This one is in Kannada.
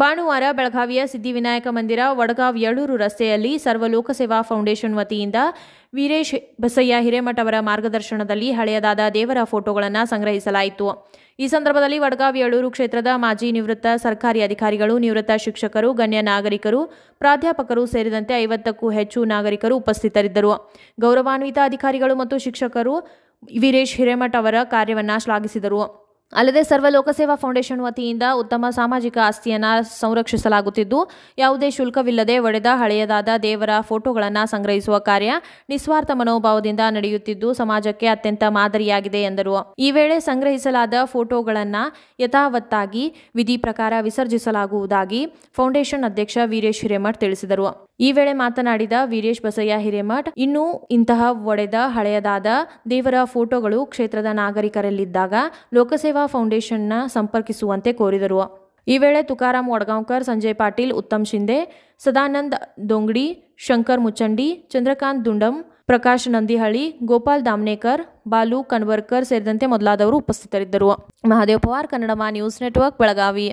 ಭಾನುವಾರ ಬೆಳಗಾವಿಯ ಸಿದ್ದಿವಿನಾಯಕ ಮಂದಿರ ವಡಗಾವ್ ಯಳೂರು ರಸ್ತೆಯಲ್ಲಿ ಸರ್ವ ಲೋಕಸೇವಾ ಫೌಂಡೇಶನ್ ವತಿಯಿಂದ ವೀರೇಶ್ ಬಸಯ್ಯ ಹಿರೇಮಠ ಅವರ ಮಾರ್ಗದರ್ಶನದಲ್ಲಿ ಹಳೆಯದಾದ ದೇವರ ಫೋಟೋಗಳನ್ನು ಸಂಗ್ರಹಿಸಲಾಯಿತು ಈ ಸಂದರ್ಭದಲ್ಲಿ ವಡಗಾವ್ ಯಳೂರು ಕ್ಷೇತ್ರದ ಮಾಜಿ ನಿವೃತ್ತ ಸರ್ಕಾರಿ ಅಧಿಕಾರಿಗಳು ನಿವೃತ್ತ ಶಿಕ್ಷಕರು ಗಣ್ಯ ನಾಗರಿಕರು ಪ್ರಾಧ್ಯಾಪಕರು ಸೇರಿದಂತೆ ಐವತ್ತಕ್ಕೂ ಹೆಚ್ಚು ನಾಗರಿಕರು ಉಪಸ್ಥಿತರಿದ್ದರು ಗೌರವಾನ್ವಿತ ಅಧಿಕಾರಿಗಳು ಮತ್ತು ಶಿಕ್ಷಕರು ವೀರೇಶ್ ಹಿರೇಮಠ ಅವರ ಕಾರ್ಯವನ್ನು ಶ್ಲಾಘಿಸಿದರು ಅಲ್ಲದೆ ಸರ್ವ ಲೋಕಸೇವಾ ಫೌಂಡೇಶನ್ ವತಿಯಿಂದ ಉತ್ತಮ ಸಾಮಾಜಿಕ ಆಸ್ತಿಯನ್ನು ಸಂರಕ್ಷಿಸಲಾಗುತ್ತಿದ್ದು ಯಾವುದೇ ಶುಲ್ಕವಿಲ್ಲದೆ ಒಡೆದ ಹಳೆಯದಾದ ದೇವರ ಫೋಟೋಗಳನ್ನು ಸಂಗ್ರಹಿಸುವ ಕಾರ್ಯ ನಿಸ್ವಾರ್ಥ ಮನೋಭಾವದಿಂದ ನಡೆಯುತ್ತಿದ್ದು ಸಮಾಜಕ್ಕೆ ಅತ್ಯಂತ ಮಾದರಿಯಾಗಿದೆ ಎಂದರು ಈ ವೇಳೆ ಸಂಗ್ರಹಿಸಲಾದ ಫೋಟೋಗಳನ್ನು ಯಥಾವತ್ತಾಗಿ ವಿಧಿ ಪ್ರಕಾರ ವಿಸರ್ಜಿಸಲಾಗುವುದಾಗಿ ಫೌಂಡೇಶನ್ ಅಧ್ಯಕ್ಷ ವೀರೇಶ್ ಹಿರೇಮಠ್ ತಿಳಿಸಿದರು ಈ ವೇಳೆ ಮಾತನಾಡಿದ ವೀರೇಶ್ ಬಸಯ್ಯ ಹಿರೇಮಠ್ ಇನ್ನು ಇಂತಹ ಒಡೆದ ಹಳೆಯದಾದ ದೇವರ ಫೋಟೋಗಳು ಕ್ಷೇತ್ರದ ನಾಗರಿಕರಲ್ಲಿದ್ದಾಗ ಲೋಕಸೇವಾ ಫೌಂಡೇಶನ್ನ ಸಂಪರ್ಕಿಸುವಂತೆ ಕೋರಿದರು ಈ ವೇಳೆ ತುಕಾರಾಂ ಒಡಗಾಂವ್ಕರ್ ಸಂಜಯ್ ಪಾಟೀಲ್ ಉತ್ತಮ್ ಶಿಂದೆ ಸದಾನಂದ್ ದೊಂಗಡಿ ಶಂಕರ್ ಮುಚ್ಚಂಡಿ ಚಂದ್ರಕಾಂತ್ ದುಂಡಂ ಪ್ರಕಾಶ್ ನಂದಿಹಳ್ಳಿ ಗೋಪಾಲ್ ದಾಮ್ನೇಕರ್ ಬಾಲು ಕನ್ವರ್ಕರ್ ಸೇರಿದಂತೆ ಮೊದಲಾದವರು ಉಪಸ್ಥಿತರಿದ್ದರು ಮಹಾದೇವ್ ಪವಾರ್ ಕನ್ನಡ ನ್ಯೂಸ್ ನೆಟ್ವರ್ಕ್ ಬೆಳಗಾವಿ